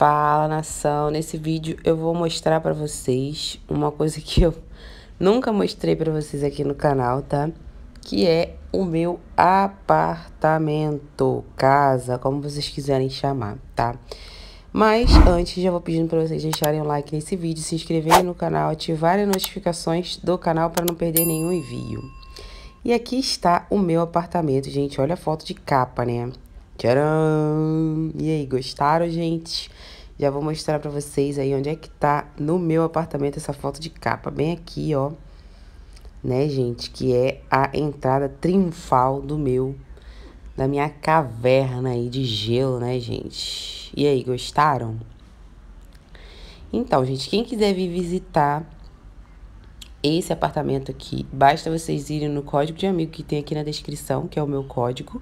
Fala nação, nesse vídeo eu vou mostrar para vocês uma coisa que eu nunca mostrei para vocês aqui no canal, tá? Que é o meu apartamento, casa, como vocês quiserem chamar, tá? Mas antes já vou pedindo para vocês deixarem um like nesse vídeo, se inscreverem no canal, ativarem as notificações do canal para não perder nenhum envio. E aqui está o meu apartamento, gente, olha a foto de capa, né? Tcharam! E aí, gostaram, gente? Já vou mostrar pra vocês aí onde é que tá no meu apartamento essa foto de capa. Bem aqui, ó. Né, gente? Que é a entrada triunfal do meu... Da minha caverna aí de gelo, né, gente? E aí, gostaram? Então, gente, quem quiser vir visitar esse apartamento aqui, basta vocês irem no código de amigo que tem aqui na descrição, que é o meu código.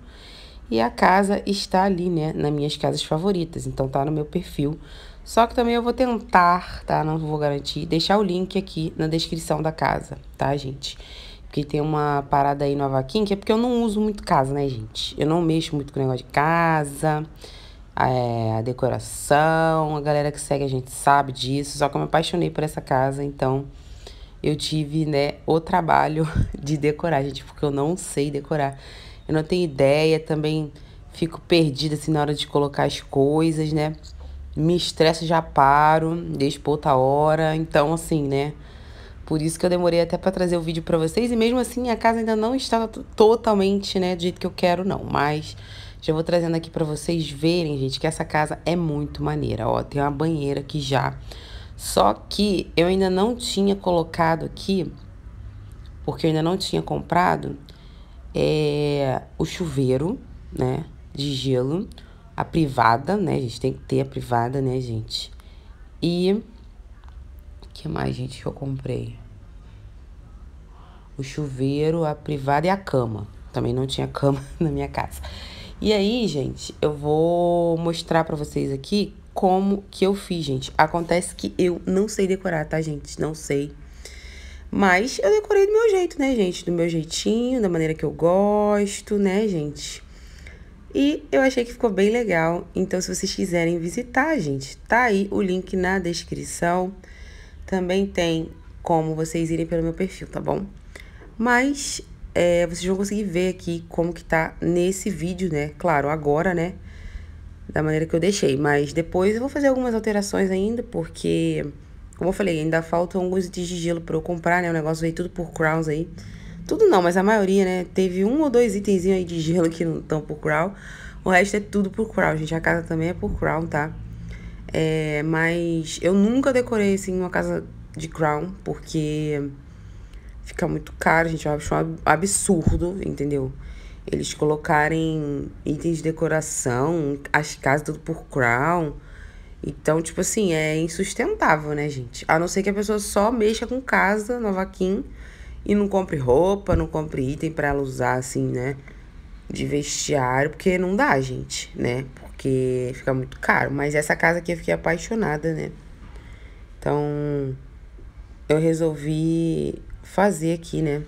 E a casa está ali, né, nas minhas casas favoritas, então tá no meu perfil. Só que também eu vou tentar, tá, não vou garantir, deixar o link aqui na descrição da casa, tá, gente? Porque tem uma parada aí no Avaquim, que é porque eu não uso muito casa, né, gente? Eu não mexo muito com o negócio de casa, eh, a decoração, a galera que segue a gente sabe disso. Só que eu me apaixonei por essa casa, então eu tive, né, o trabalho de decorar, gente, porque eu não sei decorar eu não tenho ideia, também fico perdida assim na hora de colocar as coisas, né? Me estresso, já paro, deixo pra outra hora. Então, assim, né? Por isso que eu demorei até para trazer o vídeo para vocês. E mesmo assim, a casa ainda não está totalmente, né, do jeito que eu quero, não. Mas já vou trazendo aqui para vocês verem, gente, que essa casa é muito maneira. Ó, tem uma banheira aqui já. Só que eu ainda não tinha colocado aqui, porque eu ainda não tinha comprado, é, o chuveiro, né, de gelo, a privada, né, a gente tem que ter a privada, né, gente, e o que mais, gente, que eu comprei? O chuveiro, a privada e a cama. Também não tinha cama na minha casa. E aí, gente, eu vou mostrar para vocês aqui como que eu fiz, gente. Acontece que eu não sei decorar, tá, gente? Não sei. Mas eu decorei do meu jeito, né, gente? Do meu jeitinho, da maneira que eu gosto, né, gente? E eu achei que ficou bem legal. Então, se vocês quiserem visitar, gente, tá aí o link na descrição. Também tem como vocês irem pelo meu perfil, tá bom? Mas é, vocês vão conseguir ver aqui como que tá nesse vídeo, né? Claro, agora, né? Da maneira que eu deixei. Mas depois eu vou fazer algumas alterações ainda, porque como eu falei, ainda faltam alguns itens de gelo pra eu comprar, né? O negócio veio tudo por crowns aí. Tudo não, mas a maioria, né? Teve um ou dois itenzinhos aí de gelo que não estão por crown. O resto é tudo por crown, gente. A casa também é por crown, tá? É, mas eu nunca decorei, assim, uma casa de crown, porque fica muito caro, gente. Eu acho um absurdo, entendeu? Eles colocarem itens de decoração, as casas tudo por crown. Então, tipo assim, é insustentável, né, gente? A não ser que a pessoa só mexa com casa, novaquim, e não compre roupa, não compre item para ela usar, assim, né? De vestiário, porque não dá, gente, né? Porque fica muito caro. Mas essa casa aqui eu fiquei apaixonada, né? Então, eu resolvi fazer aqui, né?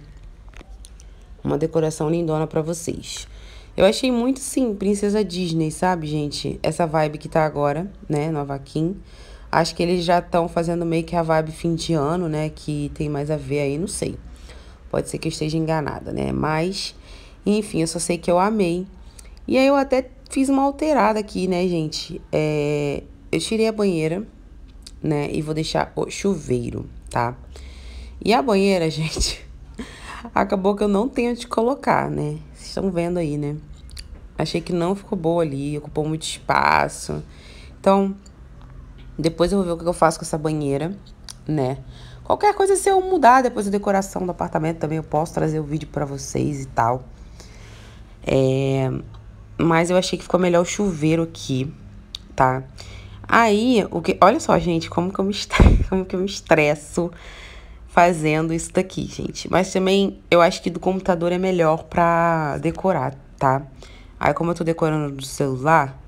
Uma decoração lindona para vocês. Eu achei muito, sim, Princesa Disney, sabe, gente? Essa vibe que tá agora, né, Nova Kim. Acho que eles já estão fazendo meio que a vibe fim de ano, né, que tem mais a ver aí, não sei. Pode ser que eu esteja enganada, né? Mas, enfim, eu só sei que eu amei. E aí eu até fiz uma alterada aqui, né, gente? É, eu tirei a banheira, né, e vou deixar o chuveiro, tá? E a banheira, gente, acabou que eu não tenho de colocar, né? Vocês estão vendo aí, né? Achei que não ficou boa ali, ocupou muito espaço. Então, depois eu vou ver o que eu faço com essa banheira, né? Qualquer coisa, se eu mudar depois a decoração do apartamento também, eu posso trazer o vídeo para vocês e tal. É... Mas eu achei que ficou melhor o chuveiro aqui, tá? Aí, o que... olha só, gente, como que eu me, est como que eu me estresso fazendo isso daqui, gente. Mas também eu acho que do computador é melhor pra decorar, tá? Aí, como eu tô decorando do celular,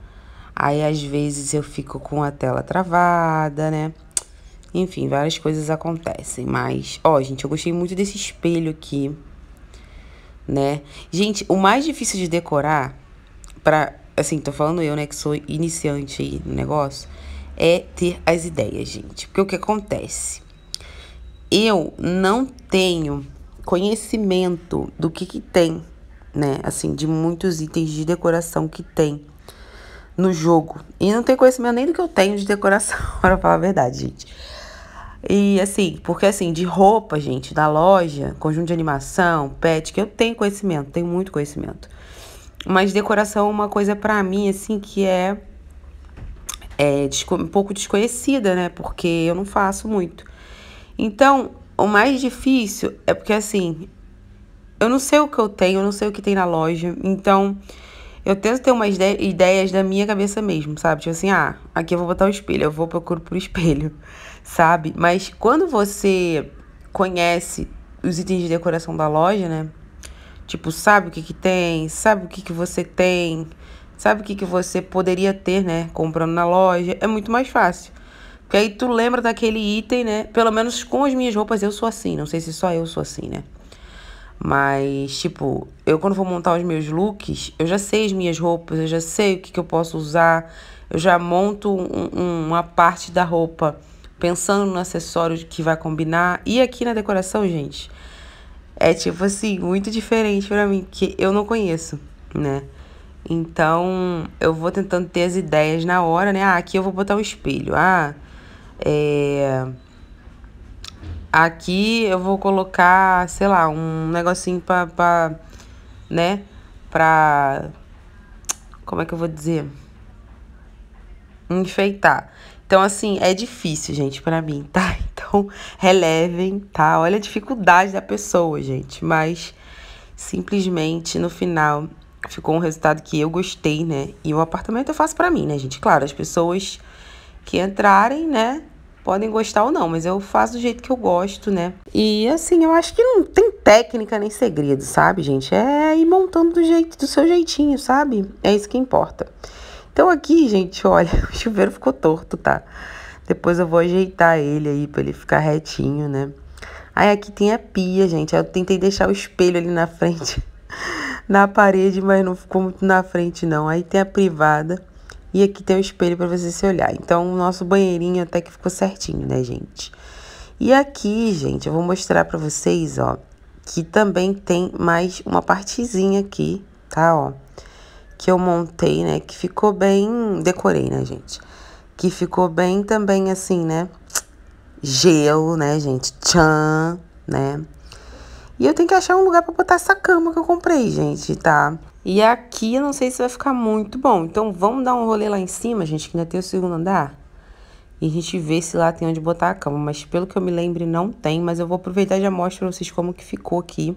aí às vezes eu fico com a tela travada, né? Enfim, várias coisas acontecem. Mas, ó, gente, eu gostei muito desse espelho aqui, né? Gente, o mais difícil de decorar, pra, assim, tô falando eu, né, que sou iniciante aí no negócio, é ter as ideias, gente. Porque o que acontece? Eu não tenho conhecimento do que que tem né? Assim, de muitos itens de decoração que tem no jogo. E não tem conhecimento nem do que eu tenho de decoração, para falar a verdade, gente. E assim, porque assim, de roupa, gente, da loja, conjunto de animação, pet, que eu tenho conhecimento, tenho muito conhecimento. Mas decoração é uma coisa para mim, assim, que é, é um pouco desconhecida, né? Porque eu não faço muito. Então, o mais difícil é porque assim, eu não sei o que eu tenho, eu não sei o que tem na loja. Então, eu tento ter umas ideias da minha cabeça mesmo, sabe? Tipo assim, ah, aqui eu vou botar o espelho, eu vou procurar por espelho, sabe? Mas quando você conhece os itens de decoração da loja, né? Tipo, sabe o que que tem, sabe o que que você tem, sabe o que que você poderia ter, né, comprando na loja, é muito mais fácil. Porque aí tu lembra daquele item, né? Pelo menos com as minhas roupas eu sou assim, não sei se só eu sou assim, né? Mas, tipo, eu quando vou montar os meus looks, eu já sei as minhas roupas, eu já sei o que, que eu posso usar, eu já monto um, um, uma parte da roupa pensando no acessório que vai combinar. E aqui na decoração, gente, é tipo assim, muito diferente para mim, que eu não conheço, né? Então, eu vou tentando ter as ideias na hora, né? Ah, aqui eu vou botar um espelho. Ah, é Aqui eu vou colocar, sei lá, um negocinho pra, pra né, pra, como é que eu vou dizer? Enfeitar. Então, assim, é difícil, gente, pra mim, tá? Então, relevem, tá? Olha a dificuldade da pessoa, gente, mas simplesmente no final ficou um resultado que eu gostei, né? E o apartamento eu faço para mim, né, gente? Claro, as pessoas que entrarem, né, podem gostar ou não, mas eu faço do jeito que eu gosto, né? E assim, eu acho que não tem técnica nem segredo, sabe, gente? É ir montando do jeito, do seu jeitinho, sabe? É isso que importa. Então aqui, gente, olha, o chuveiro ficou torto, tá? Depois eu vou ajeitar ele aí para ele ficar retinho, né? Aí aqui tem a pia, gente. Eu tentei deixar o espelho ali na frente, na parede, mas não ficou muito na frente não. Aí tem a privada. E aqui tem um espelho para você se olhar. Então, o nosso banheirinho até que ficou certinho, né, gente? E aqui, gente, eu vou mostrar para vocês, ó, que também tem mais uma partezinha aqui, tá, ó, que eu montei, né, que ficou bem, decorei, né, gente? Que ficou bem também assim, né, gelo, né, gente, tchan, né? E eu tenho que achar um lugar para botar essa cama que eu comprei, gente, tá? E aqui eu não sei se vai ficar muito bom. Então vamos dar um rolê lá em cima, gente, que ainda tem o segundo andar. E a gente vê se lá tem onde botar a cama. Mas pelo que eu me lembro, não tem. Mas eu vou aproveitar e já mostro pra vocês como que ficou aqui.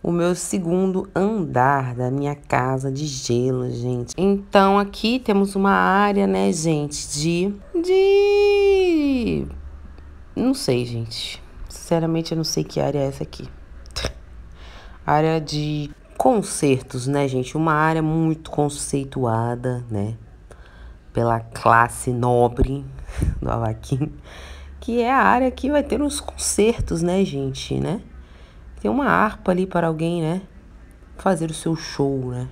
O meu segundo andar da minha casa de gelo, gente. Então aqui temos uma área, né, gente, de... De... Não sei, gente. Sinceramente, eu não sei que área é essa aqui. área de Concertos, né, gente? Uma área muito conceituada, né? Pela classe nobre do Avaquim, que é a área que vai ter os concertos, né, gente, né? Tem uma harpa ali para alguém, né? Fazer o seu show, né?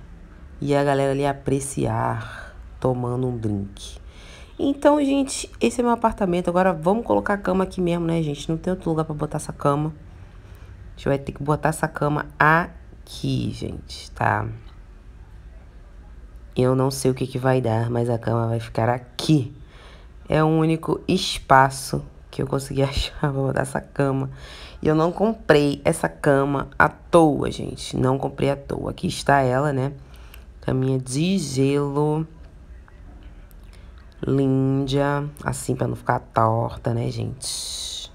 E a galera ali apreciar, tomando um drink. Então, gente, esse é meu apartamento. Agora vamos colocar a cama aqui mesmo, né, gente? Não tem outro lugar para botar essa cama. A gente vai ter que botar essa cama aqui aqui, gente, tá? Eu não sei o que, que vai dar, mas a cama vai ficar aqui. É o único espaço que eu consegui achar pra botar essa cama. E eu não comprei essa cama à toa, gente. Não comprei à toa. Aqui está ela, né? Caminha de gelo. Linda. Assim, pra não ficar torta, né, gente?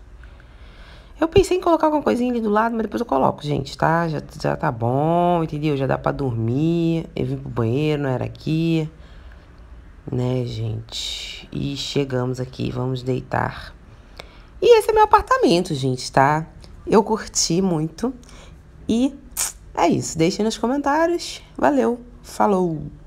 Eu pensei em colocar alguma coisinha ali do lado, mas depois eu coloco, gente, tá? Já, já tá bom, entendeu? Já dá pra dormir. Eu vim pro banheiro, não era aqui. Né, gente? E chegamos aqui, vamos deitar. E esse é meu apartamento, gente, tá? Eu curti muito. E é isso. Deixem nos comentários. Valeu. Falou!